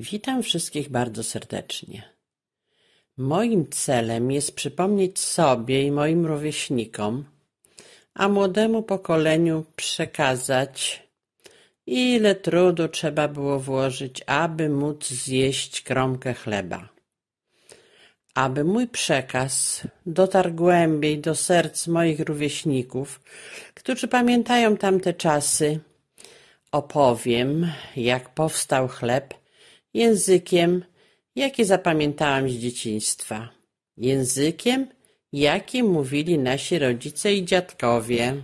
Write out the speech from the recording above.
Witam wszystkich bardzo serdecznie. Moim celem jest przypomnieć sobie i moim rówieśnikom, a młodemu pokoleniu przekazać, ile trudu trzeba było włożyć, aby móc zjeść kromkę chleba. Aby mój przekaz dotarł głębiej do serc moich rówieśników, którzy pamiętają tamte czasy, opowiem, jak powstał chleb – językiem, jaki zapamiętałam z dzieciństwa, językiem, jakim mówili nasi rodzice i dziadkowie.